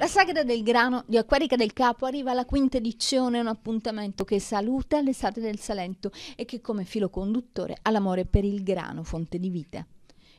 La sagra del grano di Acquarica del Capo arriva alla quinta edizione, un appuntamento che saluta l'estate del Salento e che come filo conduttore ha l'amore per il grano, fonte di vita.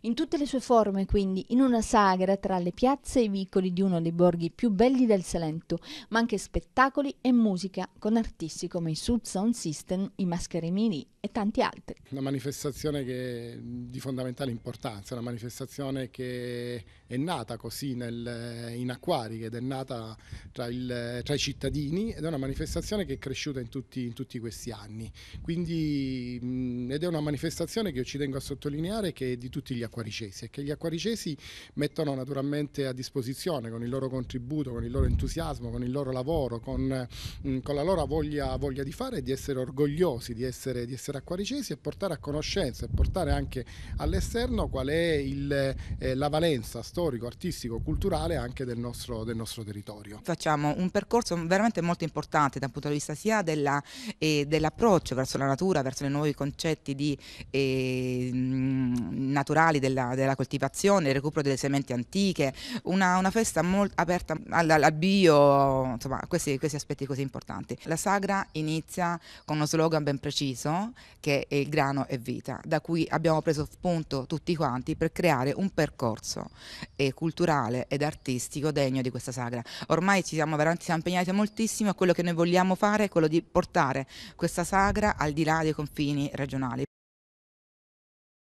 In tutte le sue forme, quindi, in una sagra tra le piazze e i vicoli di uno dei borghi più belli del Salento, ma anche spettacoli e musica con artisti come i Sud Sound System, i Mascheremini e tanti altri. Una manifestazione che è di fondamentale importanza, una manifestazione che è nata così nel, in Acquari, ed è nata tra, il, tra, i cittadini ed è una manifestazione che è cresciuta in tutti, in tutti questi anni. Quindi, ed è una manifestazione che io ci tengo a sottolineare che è di tutti gli acquari acquaricesi e che gli acquaricesi mettono naturalmente a disposizione con il loro contributo, con il loro entusiasmo, con il loro lavoro, con, mm, con la loro voglia, voglia, di fare, di essere orgogliosi, di essere, di essere acquaricesi e portare a conoscenza e portare anche all'esterno qual è il, eh, la valenza storico, artistico, culturale anche del nostro, del nostro, territorio. Facciamo un percorso veramente molto importante dal punto di vista sia eh, dell'approccio eh, dell verso la natura, verso i nuovi concetti di, eh, mm, naturali della, della coltivazione, il recupero delle sementi antiche, una, una festa molto aperta al, al bio, insomma questi, questi, aspetti così importanti. La sagra inizia con uno slogan ben preciso che è il grano è vita, da cui abbiamo preso spunto tutti quanti per creare un percorso eh, culturale ed artistico degno di questa sagra. Ormai ci siamo veramente siamo impegnati moltissimo e quello che noi vogliamo fare è quello di portare questa sagra al di là dei confini regionali.